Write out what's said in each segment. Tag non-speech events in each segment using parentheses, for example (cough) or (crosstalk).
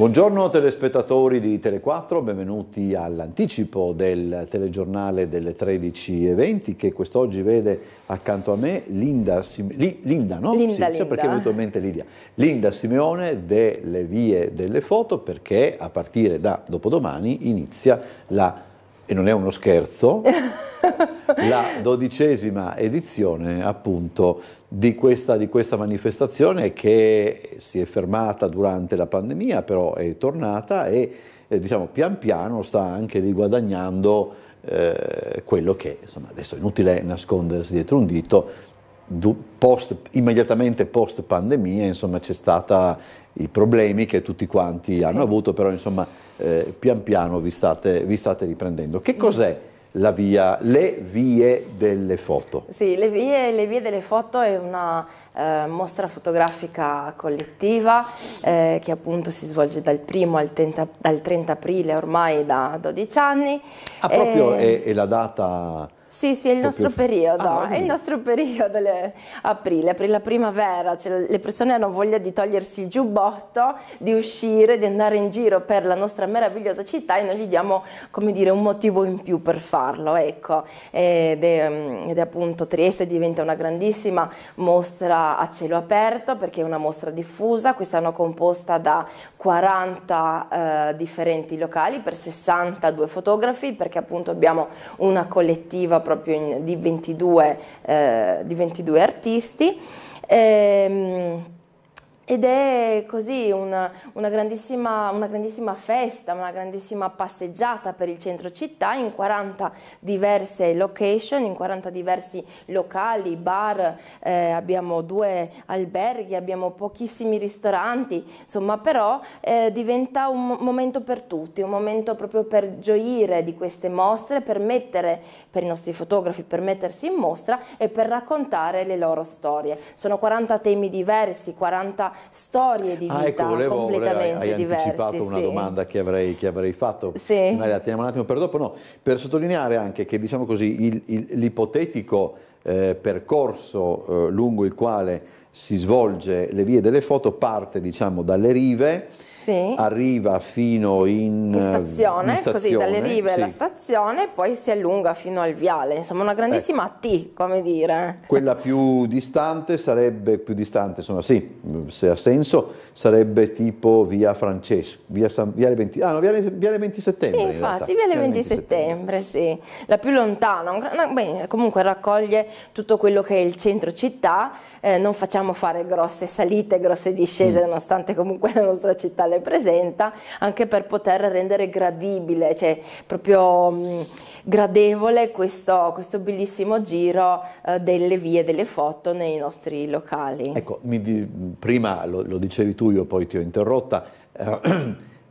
Buongiorno telespettatori di Tele4, benvenuti all'anticipo del telegiornale delle 13.20 che quest'oggi vede accanto a me Linda, Sime- Linda, no? Linda, sì, Linda. perché è in mente Lidia. Linda Simeone delle Vie delle Foto perché a partire da dopodomani inizia la e non è uno scherzo, (laughs) la dodicesima edizione appunto di questa, di questa, manifestazione che si è fermata durante la pandemia, però è tornata e eh, diciamo pian piano sta anche riguadagnando eh, quello che insomma adesso è inutile nascondersi dietro un dito. Post, immediatamente post pandemia, insomma, c'è stata i problemi che tutti quanti sì. hanno avuto, però insomma eh, pian piano vi state, vi state riprendendo. Che cos'è? la via, le vie delle foto. Sì, le vie, le vie delle foto è una eh, mostra fotografica collettiva eh, che appunto si svolge dal primo al 30, dal 30 aprile ormai da 12 anni. Ah, proprio e... Eh, è, è la data sì, sì, è il nostro più... periodo, ah, è il nostro periodo, le... aprile, aprile, la primavera, cioè, le persone hanno voglia di togliersi il giubbotto, di uscire, di andare in giro per la nostra meravigliosa città e noi gli diamo, come dire, un motivo in più per farlo, ecco, ed è, ed è appunto Trieste diventa una grandissima mostra a cielo aperto perché è una mostra diffusa, quest'anno composta da 40 eh, differenti locali per 62 fotografi perché appunto abbiamo una collettiva proprio in, di, 22, eh, di, 22, artisti. Ehm, ed è così una, una, grandissima, una, grandissima, festa, una grandissima passeggiata per il centro città in 40 diverse location, in 40 diversi locali, bar, eh, abbiamo due alberghi, abbiamo pochissimi ristoranti, insomma però eh, diventa un momento per tutti, un momento proprio per gioire di queste mostre, per mettere, per i nostri fotografi, per mettersi in mostra e per raccontare le loro storie. Sono 40 temi diversi, 40 storie di ah, vita ah, ecco, volevo, completamente volevo, hai, diverse. anticipato una domanda che avrei, che avrei fatto, sì. ma la teniamo un attimo per dopo, no, per sottolineare anche che diciamo così l'ipotetico eh, percorso eh, lungo il quale si svolge le vie delle foto parte diciamo dalle rive sì. arriva fino in, in eh, stazione, in stazione così dalle rive sì. alla stazione, poi si allunga fino al viale, insomma una grandissima ecco. T, come dire. Quella più distante sarebbe, più distante, insomma sì, se ha senso, sarebbe tipo via Francesco, via, San, via 20, ah, no, viale, viale 20 settembre. Sì, in infatti, in viale, viale 20 settembre, settembre, sì, la più lontana, no, beh, comunque raccoglie tutto quello che è il centro città, eh, non facciamo fare grosse salite, grosse discese, mm. nonostante comunque la nostra città sociale presenta anche per poter rendere gradibile, cioè proprio mh, mm, gradevole questo, questo, bellissimo giro eh, delle vie, delle foto nei nostri locali. Ecco, mi, prima lo, lo, dicevi tu, io poi ti ho interrotta, eh,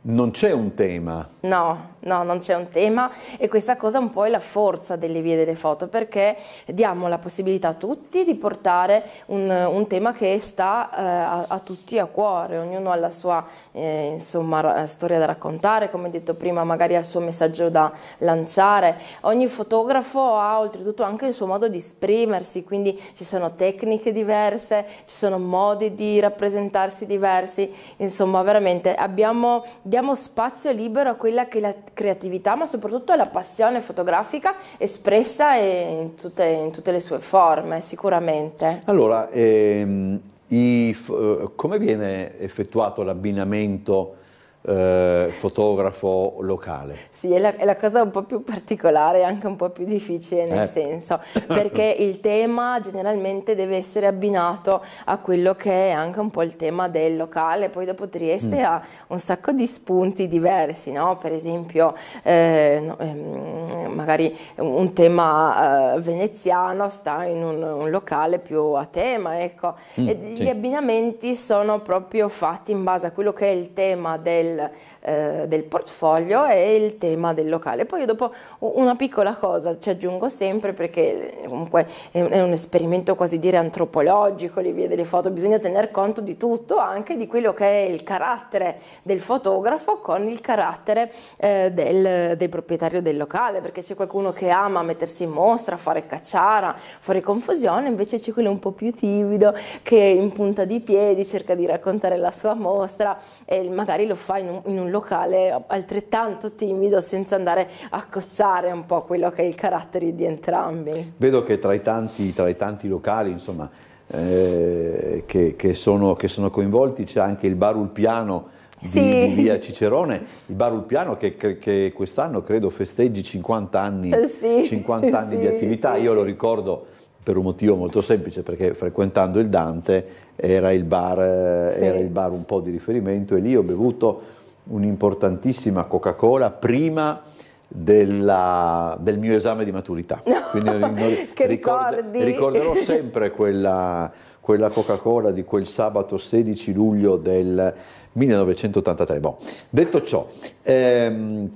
(clears throat) non c'è un tema. No no, non c'è un tema e questa cosa un po' è la forza delle vie delle foto perché diamo la possibilità a tutti di portare un, un tema che sta eh, a, a, tutti a cuore, ognuno ha la sua eh, insomma, storia da raccontare, come detto prima magari ha il suo messaggio da lanciare, ogni fotografo ha oltretutto anche il suo modo di esprimersi, quindi ci sono tecniche diverse, ci sono modi di rappresentarsi diversi, insomma veramente abbiamo, diamo spazio libero a quella che è la creatività, ma soprattutto alla passione fotografica espressa in tutte, in tutte le sue forme, sicuramente. Allora, ehm, i, eh, come viene effettuato l'abbinamento eh, fotografo locale. Sì, è la, è la, cosa un po' più particolare e anche un po' più difficile nel eh. senso, perché il tema generalmente deve essere abbinato a quello che è anche un po' il tema del locale, poi dopo Trieste mm. ha un sacco di spunti diversi, no? per esempio eh, ehm, magari un tema eh, veneziano sta in un, un, locale più a tema, ecco, mm, e sì. gli abbinamenti sono proprio fatti in base a quello che è il tema del del, eh, del, portfolio è il tema del locale. Poi dopo una piccola cosa ci aggiungo sempre perché eh, comunque è un, è un esperimento quasi dire antropologico, le vie delle foto, bisogna tener conto di tutto, anche di quello che è il carattere del fotografo con il carattere eh, del, del proprietario del locale, perché c'è qualcuno che ama mettersi in mostra, fare cacciara, fare confusione, invece c'è quello un po' più timido che in punta di piedi cerca di raccontare la sua mostra e magari lo fa in un, in un locale altrettanto timido senza andare a cozzare un po' quello che è il carattere di entrambi. Vedo che tra i tanti, tra i tanti locali, insomma, eh, che, che, sono, che, sono, coinvolti, c'è anche il Bar Ulpiano di, sì. di via Cicerone, il Bar Ulpiano che, che quest'anno credo festeggi 50 anni, eh, sì. 50 anni (laughs) sì, di attività, io lo ricordo per un motivo molto semplice, perché frequentando il Dante era il bar, eh, sì. era il bar un po' di riferimento e lì ho bevuto un'importantissima Coca-Cola prima della, del mio esame di maturità. Quindi no, (laughs) ricord, ricorderò (laughs) sempre quella, quella Coca-Cola di quel sabato 16 luglio del 1983. Bon. Detto ciò, ehm,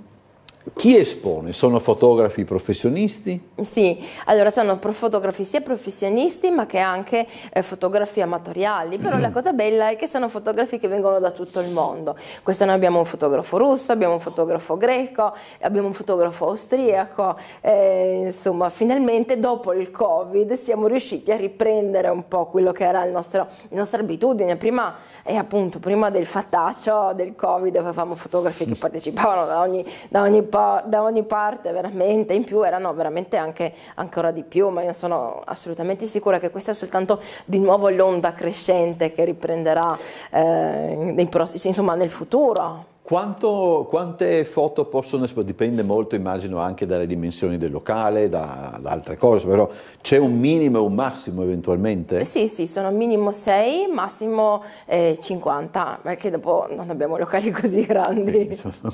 chi espone? Sono fotografi professionisti? Sì, allora sono fotografi sia professionisti ma che anche eh, fotografi amatoriali, però la (clears throat) cosa bella è che sono fotografi che vengono da tutto il mondo. Questo noi abbiamo un fotografo russo, abbiamo un fotografo greco, abbiamo un fotografo austriaco, eh, insomma finalmente dopo il Covid siamo riusciti a riprendere un po' quello che era il nostro, la nostra abitudine, prima, eh, appunto, prima del fattaccio del Covid avevamo fotografi che partecipavano da ogni, da ogni da ogni parte veramente, in più erano veramente anche ancora di più, ma io sono assolutamente sicura che questa è soltanto di nuovo l'onda crescente che riprenderà eh, nei pross- insomma, nel futuro. Quanto, quante foto possono esporre? Dipende molto, immagino, anche dalle dimensioni del locale, da, da, altre cose, però c'è un minimo e un massimo eventualmente? Sì, sì, sono minimo 6, massimo eh, 50, perché dopo non abbiamo locali così grandi. Eh, insomma,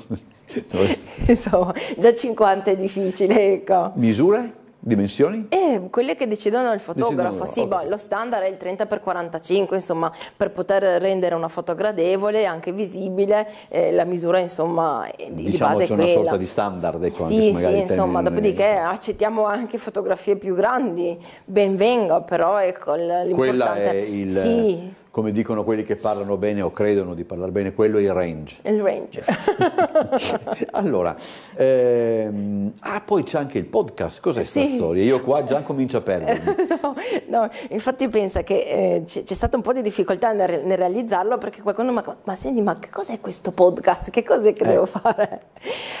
(laughs) (laughs) insomma, già 50 è difficile, ecco. Misure? Dimensioni? Eh, quelle che decidono il fotografo, decidono, sì, okay. boh, lo standard è il 30x45, insomma, per poter rendere una foto gradevole, anche visibile, eh, la misura insomma è di, diciamo di base è quella. una sorta di standard, ecco, Sì, sì, insomma, dopodiché accettiamo anche fotografie più grandi, ben venga, però ecco, l'importante... Quella è il... Sì come dicono quelli che parlano bene o credono di parlare bene, quello è il range. Il range. (laughs) allora, ehm, ah, poi c'è anche il podcast, cos'è questa storia? Io qua già comincio a perdermi. (laughs) no, no, infatti pensa che eh, c'è stata un po' di difficoltà nel, nel realizzarlo perché qualcuno mi ha ma senti, ma che cos'è questo podcast? Che cos'è che eh. devo fare?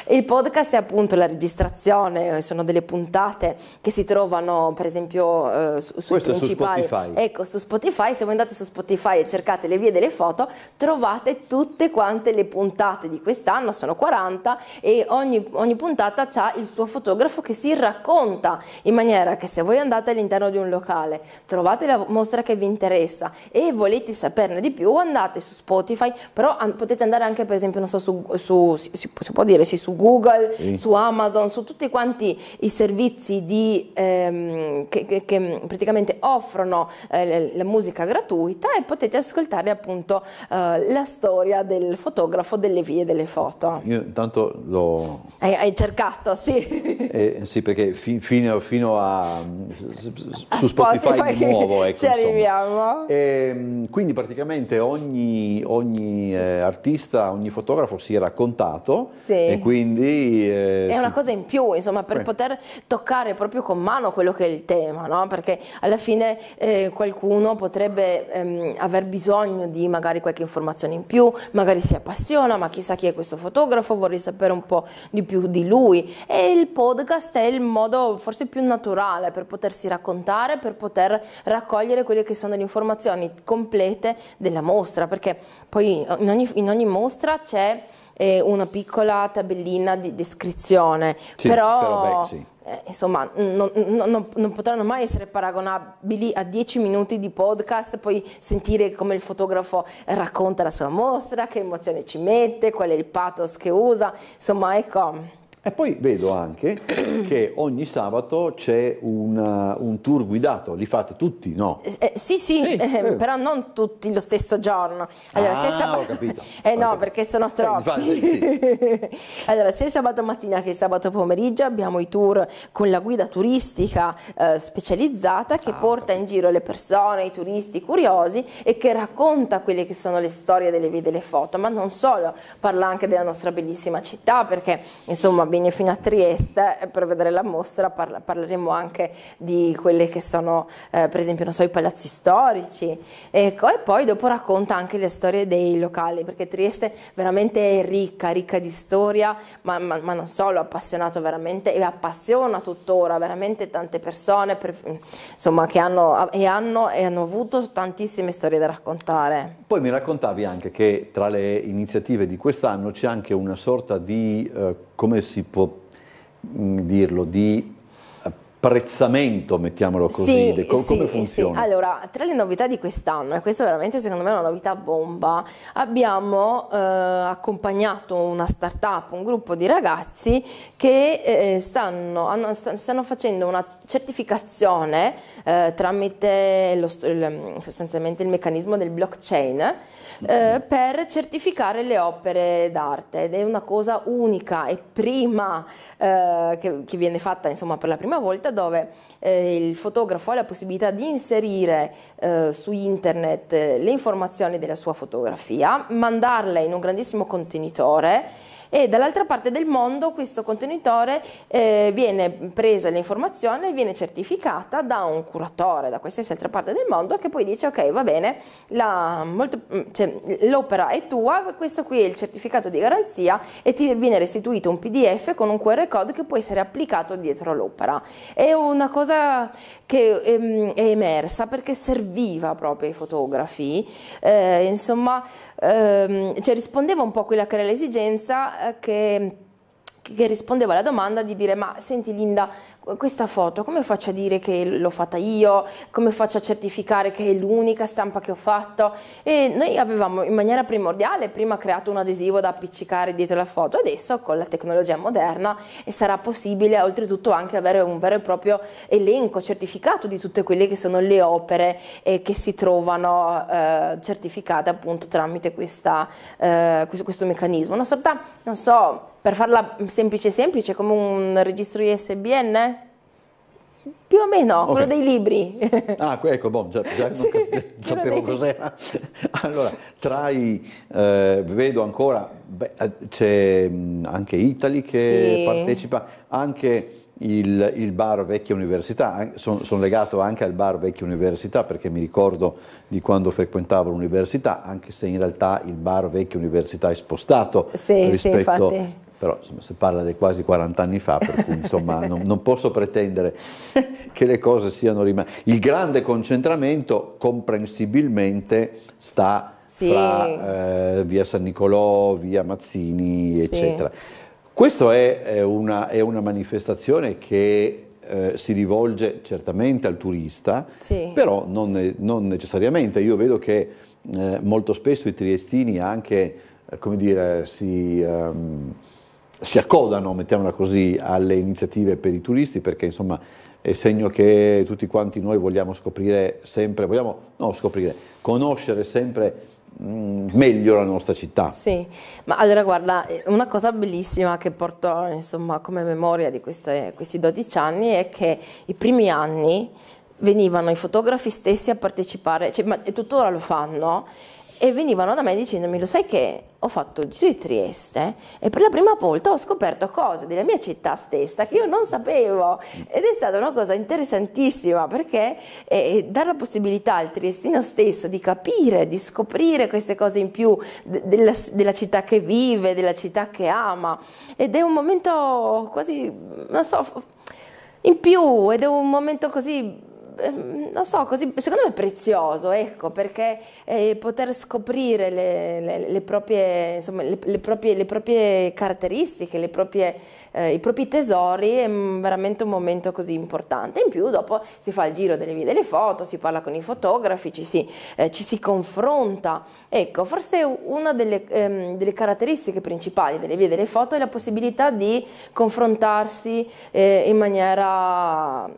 Il podcast è appunto la registrazione, eh, sono delle puntate che si trovano per esempio eh, su, sui principali. Su Spotify. Ecco, su Spotify, se voi andate su Spotify Spotify e cercate le vie delle foto, trovate tutte quante le puntate di quest'anno, sono 40 e ogni, ogni puntata ha il suo fotografo che si racconta in maniera che se voi andate all'interno di un locale, trovate la mostra che vi interessa e volete saperne di più, andate su Spotify, però an- potete andare anche per esempio, non so, su, su si, si, può dire, sì, su Google, sì. su Amazon, su tutti quanti i servizi di, ehm, che, che, che, praticamente offrono eh, la musica gratuita e potete ascoltare appunto eh, la storia del fotografo delle vie delle foto. Io intanto l'ho... Hai, hai cercato, sì. Eh, sì, perché fi, fino, fino, a... a su Spotify, Spotify di nuovo, ecco. Ci arriviamo. E, ehm, quindi praticamente ogni, ogni eh, artista, ogni fotografo si è raccontato sì. e quindi... Eh, è una si... cosa in più, insomma, per eh. poter toccare proprio con mano quello che è il tema, no? Perché alla fine eh, qualcuno potrebbe ehm, aver bisogno di magari qualche informazione in più, magari si appassiona, ma chissà chi è questo fotografo, vorrei sapere un po' di più di lui. E il podcast è il modo forse più naturale per potersi raccontare, per poter raccogliere quelle che sono le informazioni complete della mostra, perché poi in ogni, in ogni mostra c'è eh, una piccola tabellina di descrizione, sì, però, però beh, sì eh, insomma, non, non, non, potranno mai essere paragonabili a 10 minuti di podcast, poi sentire come il fotografo racconta la sua mostra, che emozione ci mette, qual è il pathos che usa, insomma, ecco. E poi vedo anche (clears throat) che ogni sabato c'è uh, un tour guidato, li fate tutti, no? Eh, sì, sì, sì (laughs) eh, eh, però non tutti lo stesso giorno. Allora, ah, se ho capito. (laughs) Eh no, capito. perché sono eh, troppi. Eh, sì. (laughs) allora, sia sabato mattina che sabato pomeriggio abbiamo i tour con la guida turistica eh, specializzata che ah, porta capito. in giro le persone, i turisti, curiosi e che racconta quelle che sono le storie delle vie delle foto, ma non solo, parla anche della nostra bellissima città perché insomma bene fino a Trieste eh, per vedere la mostra, parla, parleremo anche di quelli che sono eh, per esempio so, i palazzi storici ecco, e poi dopo racconta anche le storie dei locali perché Trieste veramente è ricca, ricca di storia ma, ma, ma non solo, ha appassionato veramente e appassiona tuttora veramente tante persone per, insomma che hanno e, hanno e hanno avuto tantissime storie da raccontare. Poi mi raccontavi anche che tra le iniziative di quest'anno c'è anche una sorta di eh, come si può mh, mm, dirlo, di apprezzamento, mettiamolo così, sì, come sì, funziona? Sì. Allora, tra le novità di quest'anno, e questa veramente secondo me è una novità bomba, abbiamo eh, accompagnato una startup, un gruppo di ragazzi che eh, stanno, hanno, stanno, facendo una certificazione eh, tramite lo, il, sostanzialmente il meccanismo del blockchain eh, per certificare le opere d'arte ed è una cosa unica e prima eh, che, che viene fatta insomma per la prima volta parte dove eh, il fotografo ha la possibilità di inserire eh, su internet eh, le informazioni della sua fotografia, mandarle in un grandissimo contenitore e dall'altra parte del mondo questo contenitore eh, viene presa l'informazione e viene certificata da un curatore da qualsiasi altra parte del mondo che poi dice ok va bene mm, cioè, l'opera cioè, è tua questo qui è il certificato di garanzia e ti viene restituito un pdf con un QR code che può essere applicato dietro l'opera è una cosa che è, ehm, è emersa perché serviva proprio ai fotografi eh, insomma ehm, cioè rispondeva un po' a quella che era l'esigenza que che rispondeva alla domanda di dire ma senti Linda questa foto come faccio a dire che l'ho fatta io come faccio a certificare che è l'unica stampa che ho fatto e noi avevamo in maniera primordiale prima creato un adesivo da appiccicare dietro la foto adesso con la tecnologia moderna e sarà possibile oltretutto anche avere un vero e proprio elenco certificato di tutte quelle che sono le opere eh, che si trovano eh, certificate appunto tramite questa, eh, questo, questo meccanismo una sorta non so per farla semplice semplice, come un registro ISBN? Più o meno, okay. quello dei libri. (laughs) ah, ecco, boh, già, già sì, sapevo dei... cos'era. (laughs) Allora, tra i... Eh, vedo ancora, beh, eh, c'è mm, anche Italy che sì. partecipa, anche il, il, bar Vecchia Università, sono son legato anche al bar Vecchia Università perché mi ricordo di quando frequentavo l'università, anche se in realtà il bar Vecchia Università è spostato sì, rispetto sì, però insomma, si parla di quasi 40 anni fa, per cui insomma, (laughs) non, non, posso pretendere che le cose siano rimaste. Il grande concentramento comprensibilmente sta sì. fra eh, via San Nicolò, via Mazzini, sì. eccetera. Questa è, è, una, è, una, manifestazione che eh, si rivolge certamente al turista, sì. però non, non, necessariamente. Io vedo che eh, molto spesso i triestini anche, eh, come dire, si... Um, si accodano, mettiamola così, alle iniziative per i turisti, perché insomma è segno che tutti quanti noi vogliamo scoprire sempre, vogliamo no, scoprire, conoscere sempre mm, meglio la nostra città. Sì, ma allora guarda, eh, una cosa bellissima che porto insomma come memoria di queste, questi 12 anni è che i primi anni venivano i fotografi stessi a partecipare, cioè, ma, e tuttora lo fanno, e venivano da me dicendomi lo sai che ho fatto il giro di Trieste e per la prima volta ho scoperto cose della mia città stessa che io non sapevo ed è stata una cosa interessantissima perché eh, dare la possibilità al triestino stesso di capire, di scoprire queste cose in più de- della, della, città che vive, della città che ama ed è un momento quasi, non so, in più ed è un momento così Ehm, non so, così, secondo me è prezioso, ecco, perché eh, poter scoprire le, le, le, proprie, insomma, proprie, le, proprie, caratteristiche, proprie, eh, i propri tesori è mm, veramente un momento così importante. In più dopo si fa il giro delle vie delle foto, si parla con i fotografi, ci si, eh, ci si confronta. Ecco, forse una delle, ehm, delle, caratteristiche principali delle vie delle foto è la possibilità di confrontarsi eh, in maniera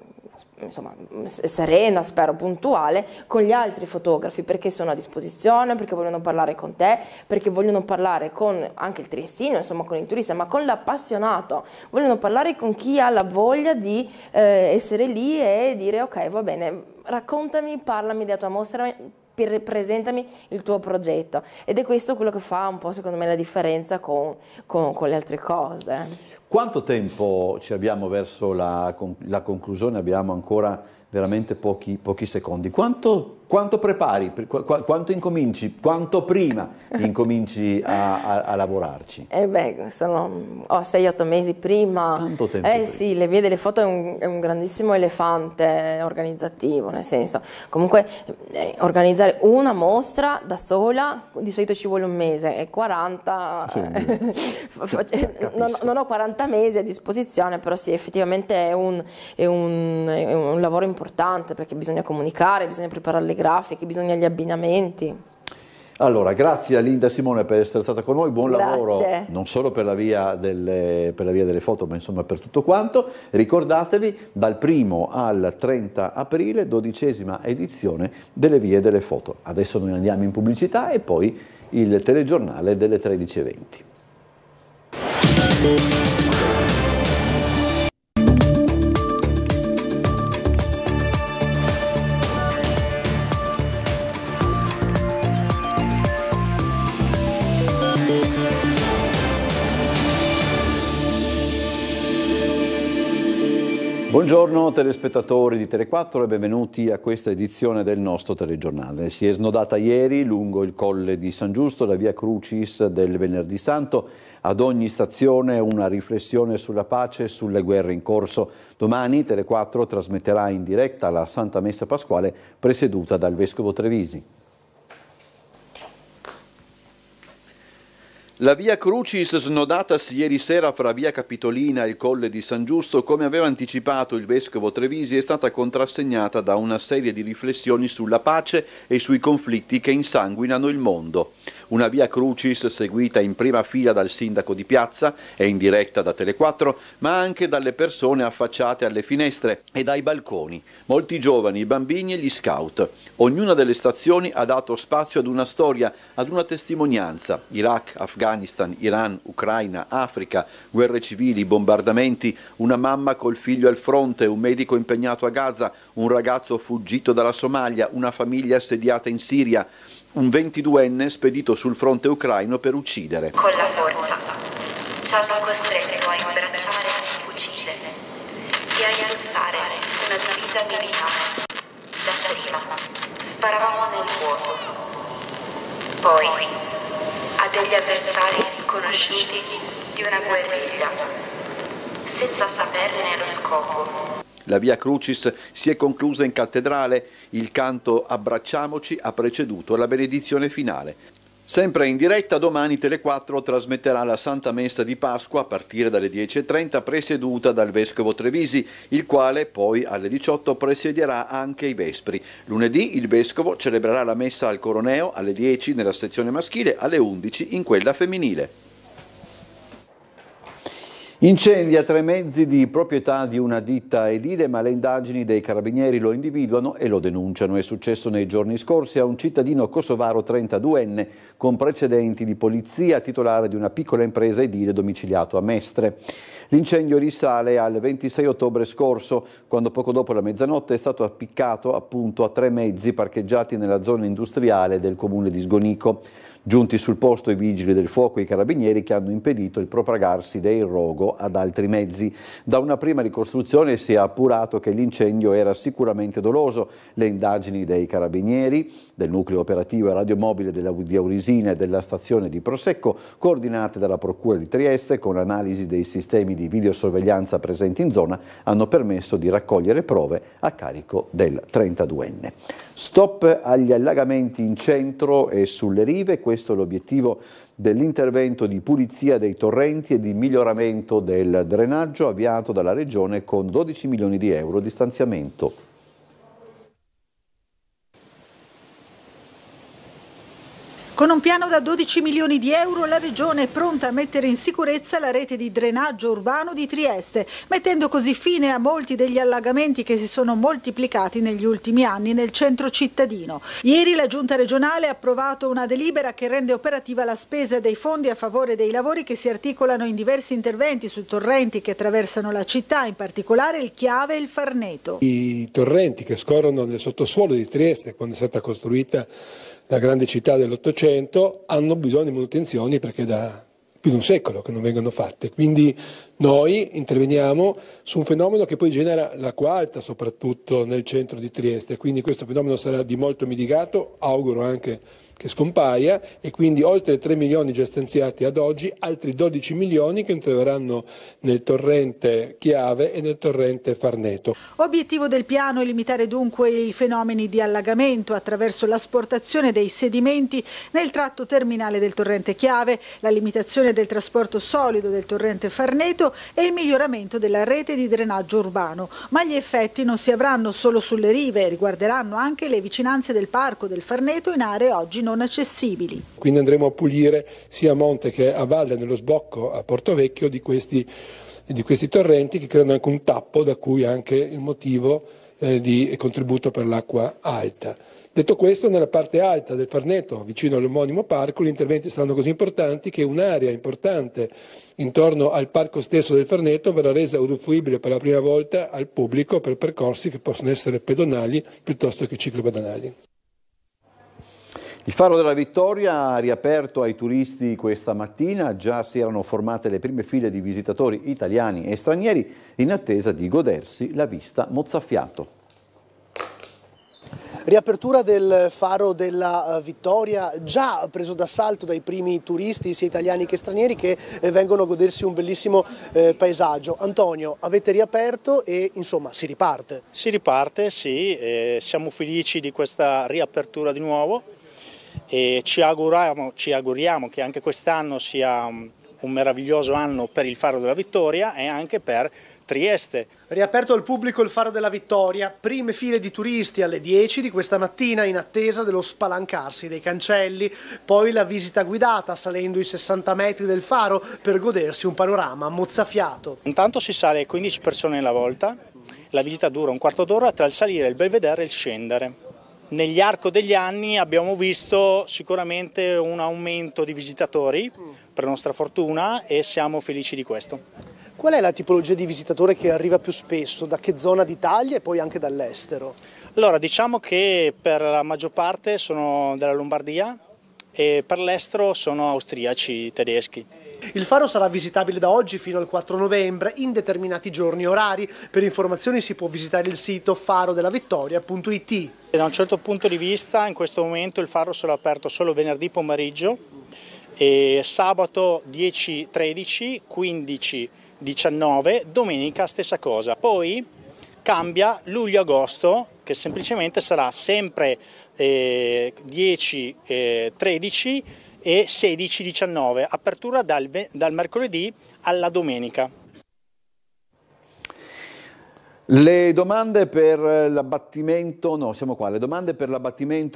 insomma, mm, serena, spero puntuale, con gli altri fotografi perché sono a disposizione, perché vogliono parlare con te, perché vogliono parlare con anche il triestino, insomma con il turista, ma con l'appassionato, vogliono parlare con chi ha la voglia di eh, essere lì e dire ok va bene, raccontami, parlami della tua mostra, per, presentami il tuo progetto. Ed è questo quello che fa un po', secondo me, la differenza con, con, con le altre cose. Quanto tempo ci abbiamo verso la, la conclusione? Abbiamo ancora veramente pochi, pochi secondi. Quanto quanto prepari, quanto incominci, quanto prima (laughs) incominci a, a, a lavorarci? Eh beh, sono oh, 6-8 mesi prima. Tanto tempo. Eh prima. sì, le vie delle foto è un, è un, grandissimo elefante organizzativo, nel senso, comunque eh, organizzare una mostra da sola di solito ci vuole un mese e 40... Sì, eh, (laughs) cioè, eh non, non, ho 40 mesi a disposizione, però sì, effettivamente è un, è un, è un lavoro importante perché bisogna comunicare, bisogna preparare le grafiche, bisogna gli abbinamenti. Allora, grazie a Linda Simone per essere stata con noi, buon grazie. lavoro non solo per la, delle, per la, via delle foto, ma insomma per tutto quanto. Ricordatevi, dal 1 al 30 aprile, dodicesima edizione delle vie delle foto. Adesso noi andiamo in pubblicità e poi il telegiornale delle 13.20. Buongiorno telespettatori di Tele4 e benvenuti a questa edizione del nostro telegiornale. Si è snodata ieri lungo il colle di San Giusto, la via Crucis del Venerdì Santo. Ad ogni stazione una riflessione sulla pace e sulle guerre in corso. Domani Tele4 trasmetterà in diretta la Santa Messa Pasquale presieduta dal Vescovo Trevisi. La via Crucis snodatasi ieri sera fra via Capitolina e il Colle di San Giusto, come aveva anticipato il vescovo Trevisi, è stata contrassegnata da una serie di riflessioni sulla pace e sui conflitti che insanguinano il mondo una via crucis seguita in prima fila dal sindaco di piazza e in diretta da Tele4, ma anche dalle persone affacciate alle finestre e dai balconi, molti giovani, i bambini e gli scout. Ognuna delle stazioni ha dato spazio ad una storia, ad una testimonianza. Iraq, Afghanistan, Iran, Ucraina, Africa, guerre civili, bombardamenti, una mamma col figlio al fronte, un medico impegnato a Gaza, un ragazzo fuggito dalla Somalia, una famiglia assediata in Siria un 22enne spedito sul fronte ucraino per uccidere. Con la forza ci hanno costretto a imbracciare un fucile e a indossare una divisa militare. Da prima sparavamo nel vuoto, poi a degli avversari sconosciuti di una guerriglia, senza saperne lo scopo. La via Crucis si è conclusa in cattedrale, il canto Abbracciamoci ha preceduto la benedizione finale. Sempre in diretta domani Tele 4 trasmetterà la Santa Messa di Pasqua a partire dalle 10.30 presieduta dal Vescovo Trevisi, il quale poi alle 18 presiederà anche i Vespri. Lunedì il Vescovo celebrerà la Messa al Coroneo alle 10 nella sezione maschile, alle 11 in quella femminile. Incendia tre mezzi di proprietà di una ditta edile, ma le indagini dei carabinieri lo individuano e lo denunciano. È successo nei giorni scorsi a un cittadino kosovaro 32enne con precedenti di polizia, titolare di una piccola impresa edile domiciliato a Mestre. L'incendio risale al 26 ottobre scorso, quando poco dopo la mezzanotte è stato appiccato appunto a tre mezzi parcheggiati nella zona industriale del comune di Sgonico. Giunti sul posto i vigili del fuoco e i carabinieri che hanno impedito il propagarsi del rogo ad altri mezzi. Da una prima ricostruzione si è appurato che l'incendio era sicuramente doloso. Le indagini dei carabinieri, del nucleo operativo e radiomobile della, di Aurisina e della stazione di Prosecco, coordinate dalla Procura di Trieste con l'analisi dei sistemi di videosorveglianza presenti in zona, hanno permesso di raccogliere prove a carico del 32enne. Stop agli allagamenti in centro e sulle rive questo l'obiettivo dell'intervento di pulizia dei torrenti e di miglioramento del drenaggio avviato dalla Regione con 12 milioni di euro di stanziamento. Con un piano da 12 milioni di euro la Regione è pronta a mettere in sicurezza la rete di drenaggio urbano di Trieste, mettendo così fine a molti degli allagamenti che si sono moltiplicati negli ultimi anni nel centro cittadino. Ieri la Giunta regionale ha approvato una delibera che rende operativa la spesa dei fondi a favore dei lavori che si articolano in diversi interventi sui torrenti che attraversano la città, in particolare il Chiave e il Farneto. I torrenti che scorrono nel sottosuolo di Trieste quando è stata costruita la grande città dell'Ottocento, hanno bisogno di manutenzioni perché da più di un secolo che non vengono fatte. Quindi noi interveniamo su un fenomeno che poi genera la quarta soprattutto nel centro di Trieste. Quindi questo fenomeno sarà di molto mitigato, auguro anche che scompaia e quindi oltre 3 milioni già stanziati ad oggi, altri 12 milioni che entreranno nel torrente Chiave e nel torrente Farneto. Obiettivo del piano è limitare dunque i fenomeni di allagamento attraverso l'asportazione dei sedimenti nel tratto terminale del torrente Chiave, la limitazione del trasporto solido del torrente Farneto e il miglioramento della rete di drenaggio urbano. Ma gli effetti non si avranno solo sulle rive, riguarderanno anche le vicinanze del parco del Farneto in aree oggi non non accessibili. Quindi andremo a pulire sia a monte che a valle, nello sbocco a Porto Vecchio, di questi, di questi torrenti che creano anche un tappo, da cui anche il motivo eh, di contributo per l'acqua alta. Detto questo, nella parte alta del Farneto, vicino all'omonimo parco, gli interventi saranno così importanti che un'area importante intorno al parco stesso del Farneto verrà resa usufruibile per la prima volta al pubblico per percorsi che possono essere pedonali piuttosto che ciclopedonali. Il Faro della Vittoria ha riaperto ai turisti questa mattina, già si erano formate le prime file di visitatori italiani e stranieri in attesa di godersi la vista mozzafiato. Riapertura del faro della eh, Vittoria, già preso d'assalto dai primi turisti, sia italiani che stranieri, che eh, vengono a godersi un bellissimo eh, paesaggio. Antonio, avete riaperto e insomma si riparte. Si riparte, sì, eh, siamo felici di questa riapertura di nuovo e ci auguriamo, ci auguriamo che anche quest'anno sia um, un meraviglioso anno per il Faro della Vittoria e anche per Trieste. Riaperto al pubblico il Faro della Vittoria, prime file di turisti alle 10 di questa mattina in attesa dello spalancarsi dei cancelli, poi la visita guidata salendo i 60 metri del faro per godersi un panorama mozzafiato. Intanto si sale 15 persone alla volta, la visita dura un quarto d'ora tra il salire, il belvedere e il scendere negli arco degli anni abbiamo visto sicuramente un aumento di visitatori mm. per nostra fortuna e siamo felici di questo. Qual è la tipologia di visitatore che arriva più spesso? Da che zona d'Italia e poi anche dall'estero? Allora, diciamo che per la maggior parte sono della Lombardia e per l'estero sono austriaci, tedeschi. Il faro sarà visitabile da oggi fino al 4 novembre in determinati giorni e orari. Per informazioni si può visitare il sito farodellavittoria.it. Da un certo punto di vista in questo momento il faro sarà aperto solo venerdì pomeriggio e sabato 10, 13, 15, 19, domenica stessa cosa. Poi cambia luglio-agosto che semplicemente sarà sempre eh, 10, eh, 13 e 16-19, apertura dal, dal mercoledì alla domenica. Le domande per l'abbattimento, no,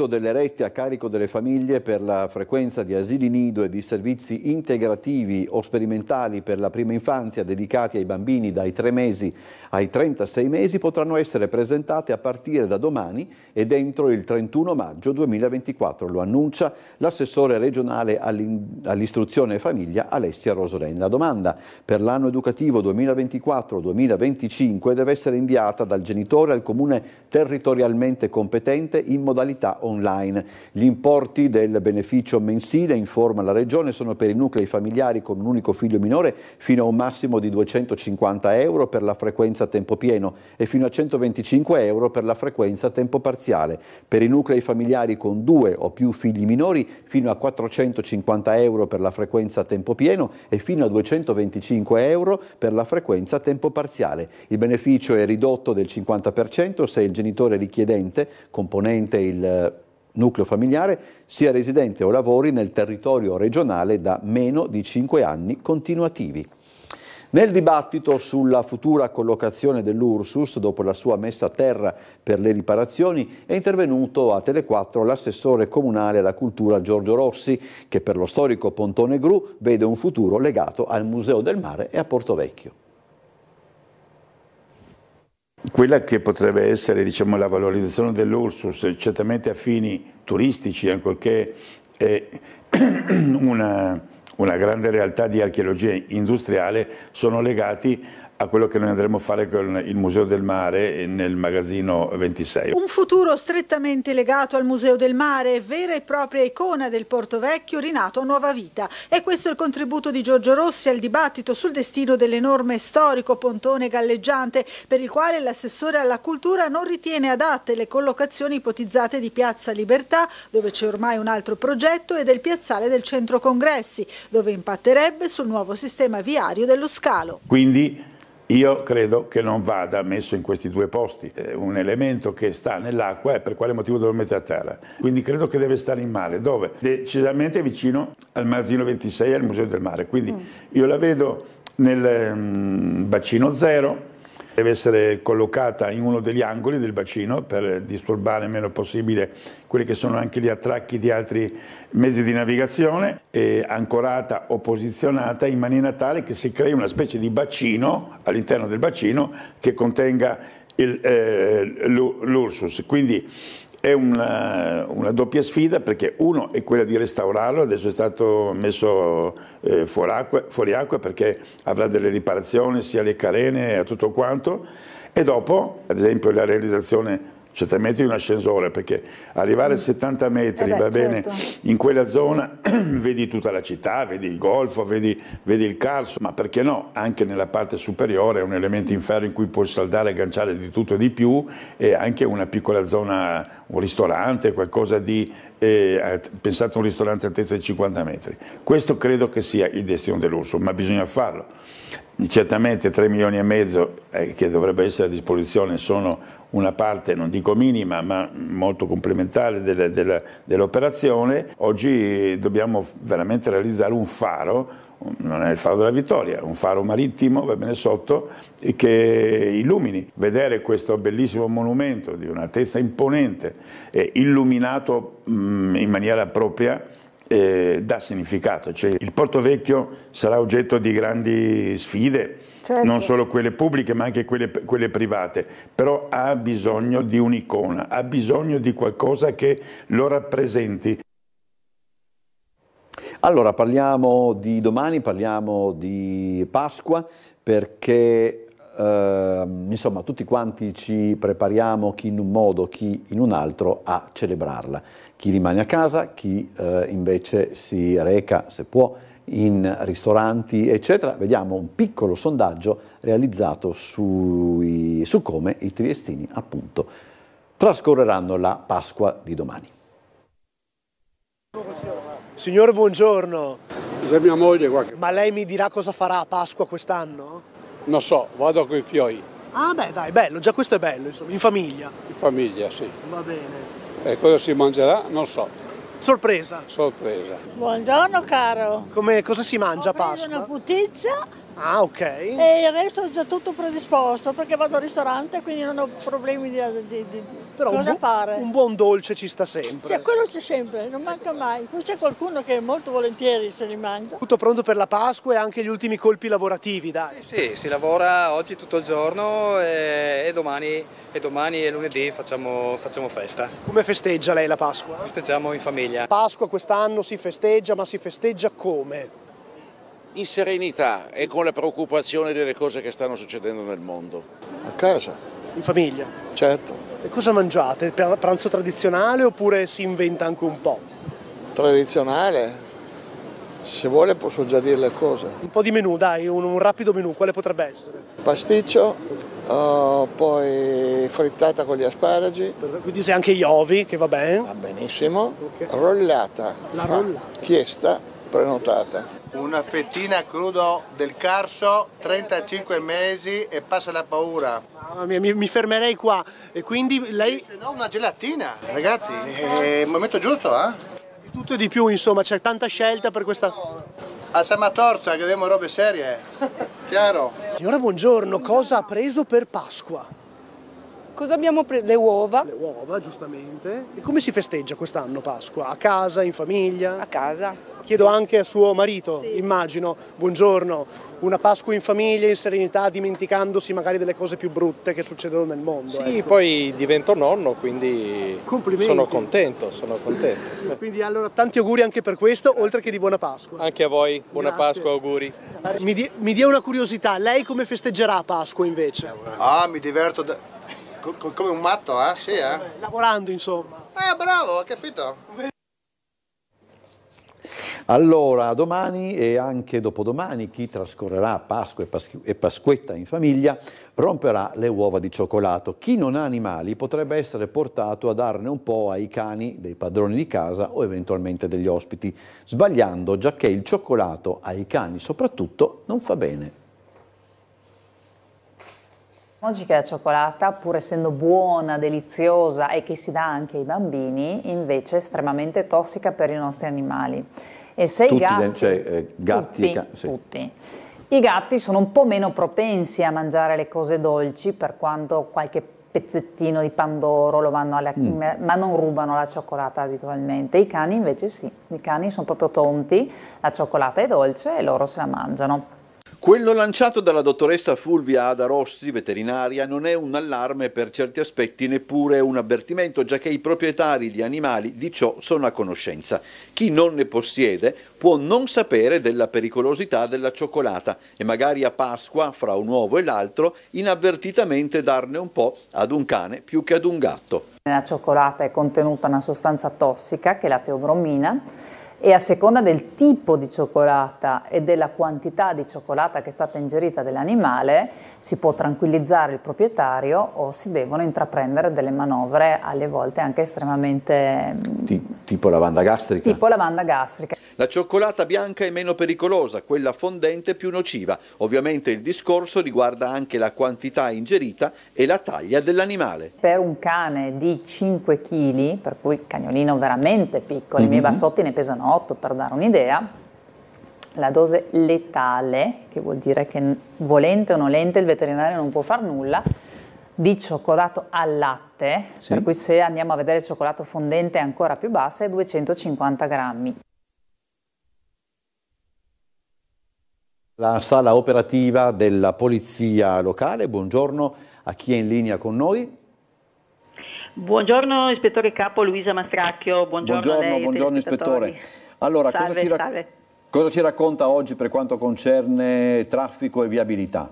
delle rette a carico delle famiglie per la frequenza di asili nido e di servizi integrativi o sperimentali per la prima infanzia dedicati ai bambini dai 3 mesi ai 36 mesi potranno essere presentate a partire da domani e dentro il 31 maggio 2024, lo annuncia l'assessore regionale all'istruzione e famiglia Alessia Rosolen. La domanda per l'anno educativo 2024-2025 deve essere inviata inviata dal genitore al comune territorialmente competente in modalità online. Gli importi del beneficio mensile, informa la Regione, sono per i nuclei familiari con un unico figlio minore fino a un massimo di 250 euro per la frequenza a tempo pieno e fino a 125 euro per la frequenza a tempo parziale. Per i nuclei familiari con due o più figli minori fino a 450 euro per la frequenza a tempo pieno e fino a 225 euro per la frequenza a tempo parziale. Il beneficio è ridotto del 50% se il genitore richiedente, componente il eh, nucleo familiare, sia residente o lavori nel territorio regionale da meno di 5 anni continuativi. Nel dibattito sulla futura collocazione dell'Ursus, dopo la sua messa a terra per le riparazioni, è intervenuto a Telequattro l'assessore comunale alla cultura Giorgio Rossi, che per lo storico Pontone Gru vede un futuro legato al Museo del Mare e a Porto Vecchio. Quella che potrebbe essere diciamo, la valorizzazione dell'Ursus, certamente a fini turistici, ancorché è (clears throat) una, una grande realtà di archeologia industriale, sono legati a quello che noi andremo a fare con il Museo del Mare nel magazzino 26. Un futuro strettamente legato al Museo del Mare, vera e propria icona del Porto Vecchio rinato a nuova vita. E questo è il contributo di Giorgio Rossi al dibattito sul destino dell'enorme storico pontone galleggiante, per il quale l'assessore alla cultura non ritiene adatte le collocazioni ipotizzate di Piazza Libertà, dove c'è ormai un altro progetto, e del piazzale del Centro Congressi, dove impatterebbe sul nuovo sistema viario dello scalo. Quindi io credo che non vada messo in questi due posti. Eh, un elemento che sta nell'acqua e per quale motivo devo mettere a terra. Quindi credo che deve stare in mare, dove? Decisamente vicino al Marzino 26 e al Museo del Mare. Quindi mm. io la vedo nel um, bacino zero, Deve essere collocata in uno degli angoli del bacino per disturbare il meno possibile quelli che sono anche gli attracchi di altri mezzi di navigazione, e ancorata o posizionata in maniera tale che si crei una specie di bacino all'interno del bacino che contenga il, eh, l'Ursus. È una, una, doppia sfida perché uno è quella di restaurarlo, adesso è stato messo eh, fuori, acqua, fuori, acqua, perché avrà delle riparazioni sia alle carene a tutto quanto e dopo ad esempio la realizzazione cioè te metti un ascensore perché arrivare a 70 mm. metri eh beh, va bene certo. in quella zona (clears throat) vedi tutta la città vedi il golfo vedi, vedi il carso, ma perché no anche nella parte superiore è un elemento in ferro in cui puoi saldare e agganciare di tutto e di più e anche una piccola zona un ristorante qualcosa di e eh, pensate a un ristorante altezza di 50 metri. Questo credo che sia il destino dell'Urso, ma bisogna farlo. Certamente 3 milioni e mezzo eh, che dovrebbe essere a disposizione sono una parte, non dico minima, ma molto complementare dell'operazione. Oggi dobbiamo veramente realizzare un faro non è il faro della Vittoria, un faro marittimo, va bene sotto, che illumini. Vedere questo bellissimo monumento di un'altezza imponente, eh, illuminato mh, mm, in maniera propria, eh, dà significato. Cioè, il Porto Vecchio sarà oggetto di grandi sfide, Certo. non solo quelle pubbliche ma anche quelle, quelle, private, però ha bisogno di un'icona, ha bisogno di qualcosa che lo rappresenti. Allora parliamo di domani, parliamo di Pasqua perché Uh, insomma tutti quanti ci prepariamo, chi in un modo, chi in un altro, a celebrarla. Chi rimane a casa, chi uh, invece si reca, se può, in ristoranti, eccetera. Vediamo un piccolo sondaggio realizzato sui, su come i triestini, appunto, trascorreranno la Pasqua di domani. Signore, buongiorno. È mia moglie qua. Ma lei mi dirà cosa farà a Pasqua quest'anno? Non so, vado con i fiori. Ah beh dai, bello, già questo è bello, insomma, in famiglia. In famiglia, sì. Va bene. E cosa si mangerà? Non so. Sorpresa. Sorpresa. Buongiorno caro. Come, cosa si mangia a Ho preso Pasqua? una putizia Ah, ok. e il resto è già tutto predisposto perché vado al ristorante quindi non ho problemi di- di- di, però un, bu- un buon dolce ci sta sempre. Cioè, quello c'è sempre, non manca mai. Qui c'è qualcuno che molto volentieri se li mangia. Tutto pronto per la Pasqua e anche gli ultimi colpi lavorativi, dai. Sì, sì si lavora oggi tutto il giorno e, e domani, e domani e lunedì facciamo, facciamo festa. Come festeggia lei la Pasqua? Festeggiamo in famiglia. Pasqua quest'anno si festeggia, ma si festeggia come? in serenità e con la preoccupazione delle cose che stanno succedendo nel mondo. A casa? In famiglia? Certo. Cosa mangiate? Pranzo tradizionale oppure si inventa anche un po'? Tradizionale, se vuole posso già dire le cose. Un po' di menù, dai, un, un rapido menù, quale potrebbe essere? Pasticcio, uh, poi frittata con gli asparagi. Quindi sei anche gli ovi, che va bene. Va benissimo. Okay. Rollata. La rollata. Chiesta prenotata. Una fettina crudo del Carso, 35 mesi e passa la paura. Mia, mi, mi, fermerei qua e quindi lei... Se no una gelatina, ragazzi, è il momento giusto, eh? Tutto e di più, insomma, c'è tanta scelta per questa... A Samatorza che abbiamo robe serie, chiaro? Signora, buongiorno, cosa ha preso per Pasqua? Cosa abbiamo preso? Le uova. Le uova, giustamente. E come si festeggia quest'anno Pasqua? A casa, in famiglia? A casa. Chiedo anche a suo marito, sì. immagino, buongiorno, una Pasqua in famiglia, in serenità, dimenticandosi magari delle cose più brutte che succedono nel mondo. Sì, ecco. poi divento nonno, quindi Complimenti. sono contento, sono contento. quindi allora tanti auguri anche per questo, oltre che di buona Pasqua. Anche a voi, buona Grazie. Pasqua, auguri. Mi, dia una curiosità, lei come festeggerà Pasqua invece? Ah, mi diverto... Da Co come un matto, eh? Sì, eh? Lavorando, insomma. Eh, bravo, hai capito? Allora, domani e anche dopodomani chi trascorrerà Pasqua e, Pasquetta in famiglia romperà le uova di cioccolato. Chi non ha animali potrebbe essere portato a darne un po' ai cani dei padroni di casa o eventualmente degli ospiti, sbagliando già che il cioccolato ai cani soprattutto non fa bene. Magica la cioccolata, pur essendo buona, deliziosa e che si dà anche ai bambini, invece è estremamente tossica per i nostri animali. E se tutti, i gatti, eh, cioè, eh, gatti tutti, e sì. tutti. I gatti sono un po' meno propensi a mangiare le cose dolci, per quanto qualche pezzettino di pandoro lo vanno alla mm. ma non rubano la cioccolata abitualmente. I cani invece sì, i cani sono proprio tonti, la cioccolata è dolce e loro se la mangiano. Quello lanciato dalla dottoressa Fulvia Ada Rossi, veterinaria, non è un allarme per certi aspetti, neppure un avvertimento, già che i proprietari di animali di ciò sono a conoscenza. Chi non ne possiede può non sapere della pericolosità della cioccolata e magari a Pasqua, fra un uovo e l'altro, inavvertitamente darne un po' ad un cane più che ad un gatto. Nella cioccolata è contenuta una sostanza tossica che è la teobromina e a seconda del tipo di cioccolata e della quantità di cioccolata che è stata ingerita dell'animale si può tranquillizzare il proprietario o si devono intraprendere delle manovre alle volte anche estremamente... Mm, Ti, tipo lavanda gastrica? Tipo lavanda gastrica. La cioccolata bianca è meno pericolosa, quella fondente più nociva. Ovviamente il discorso riguarda anche la quantità ingerita e la taglia dell'animale. Per un cane di 5 kg, per cui cagnolino veramente piccolo, mm-hmm. i miei bassotti mhm. ne pesano 8 per dare un'idea, la dose letale, che vuol dire che volente o nolente il veterinario non può fare nulla, di cioccolato al latte, sì. per cui se andiamo a vedere il cioccolato fondente è ancora più bassa, è 250 grammi. La sala operativa della polizia locale, buongiorno a chi è in linea con noi. Buongiorno ispettore capo Luisa Mastracchio, buongiorno, buongiorno a lei. Buongiorno ispettore. Allora, salve, cosa, ci ra- Cosa ci racconta oggi per quanto concerne traffico e viabilità?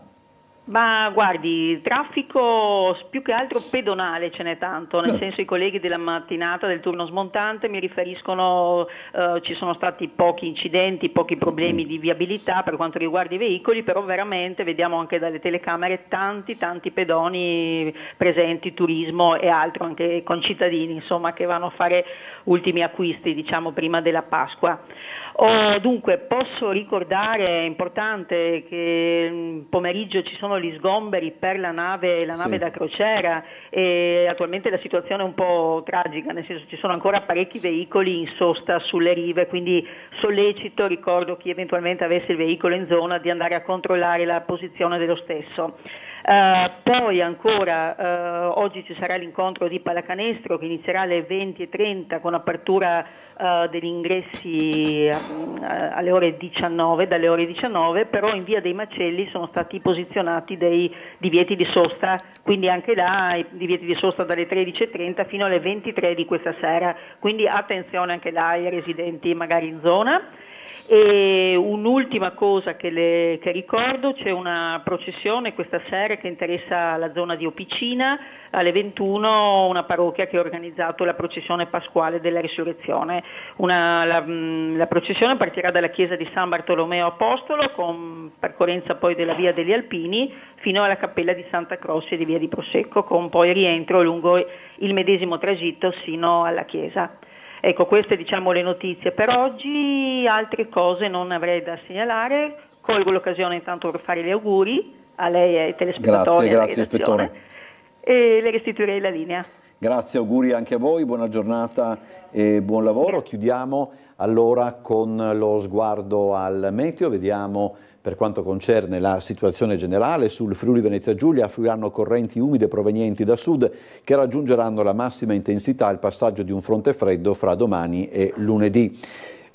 Ma guardi, traffico più che altro pedonale ce n'è tanto, nel eh. senso i colleghi della mattinata del turno smontante mi riferiscono, eh, ci sono stati pochi incidenti, pochi problemi di viabilità per quanto riguarda i veicoli, però veramente vediamo anche dalle telecamere tanti tanti pedoni presenti, turismo e altro, anche concittadini insomma, che vanno a fare ultimi acquisti diciamo, prima della Pasqua. Oh, dunque, posso ricordare, è importante, che mm, pomeriggio ci sono gli sgomberi per la nave, la nave sì. da crociera e attualmente la situazione è un po' tragica, nel senso ci sono ancora parecchi veicoli in sosta sulle rive, quindi sollecito, ricordo chi eventualmente avesse il veicolo in zona, di andare a controllare la posizione dello stesso. Eh, poi ancora eh, oggi ci sarà l'incontro di pallacanestro che inizierà alle 20.30 con apertura eh, degli ingressi eh, alle ore 19, dalle ore 19, però in via dei Macelli sono stati posizionati dei divieti di sosta, quindi anche là i divieti di sosta dalle 13.30 fino alle 23 di questa sera, quindi attenzione anche là ai residenti magari in zona. E un'ultima cosa che, le, che ricordo, c'è una processione questa sera che interessa la zona di Opicina, alle 21 una parrocchia che ha organizzato la processione pasquale della risurrezione. Una, la, la, processione partirà dalla chiesa di San Bartolomeo Apostolo con percorrenza poi della via degli Alpini fino alla cappella di Santa Croce di via di Prosecco con poi rientro lungo il medesimo tragitto sino alla chiesa. Ecco, queste diciamo le notizie. Per oggi altre cose non avrei da segnalare. Colgo l'occasione intanto per fare gli auguri a lei e ai telespettatori. Grazie, grazie ispettore. E le restituirei la linea. Grazie, auguri anche a voi, buona giornata e buon lavoro. Chiudiamo allora con lo sguardo al meteo, vediamo per quanto concerne la situazione generale, sul Friuli Venezia Giulia affluiranno correnti umide provenienti da sud che raggiungeranno la massima intensità al passaggio di un fronte freddo fra domani e lunedì.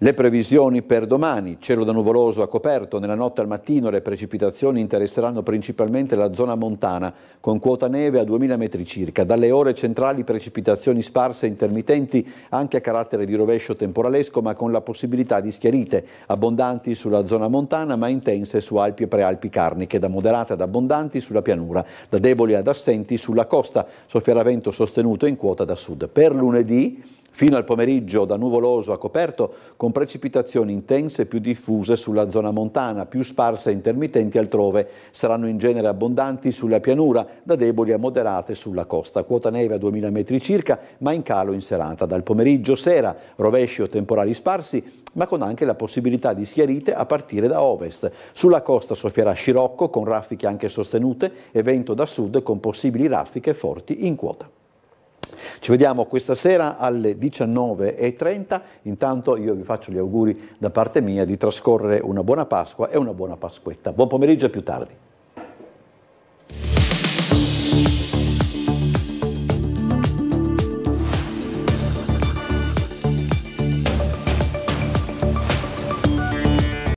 Le previsioni per domani, cielo da nuvoloso a coperto, nella notte al mattino le precipitazioni interesseranno principalmente la zona montana, con quota neve a 2000 metri circa. Dalle ore centrali precipitazioni sparse e intermittenti, anche a carattere di rovescio temporalesco, ma con la possibilità di schiarite, abbondanti sulla zona montana, ma intense su Alpi e Prealpi Carniche, da moderate ad abbondanti sulla pianura, da deboli ad assenti sulla costa, vento sostenuto in quota da sud. Per lunedì Fino al pomeriggio da nuvoloso a coperto con precipitazioni intense più diffuse sulla zona montana, più sparse e intermittenti altrove. Saranno in genere abbondanti sulla pianura, da deboli a moderate sulla costa. Quota neve a 2000 metri circa, ma in calo in serata. Dal pomeriggio sera rovesci o temporali sparsi, ma con anche la possibilità di schiarite a partire da ovest. Sulla costa soffierà scirocco con raffiche anche sostenute e vento da sud con possibili raffiche forti in quota. Ci vediamo questa sera alle 19.30, intanto io vi faccio gli auguri da parte mia di trascorrere una buona Pasqua e una buona Pasquetta. Buon pomeriggio e più tardi.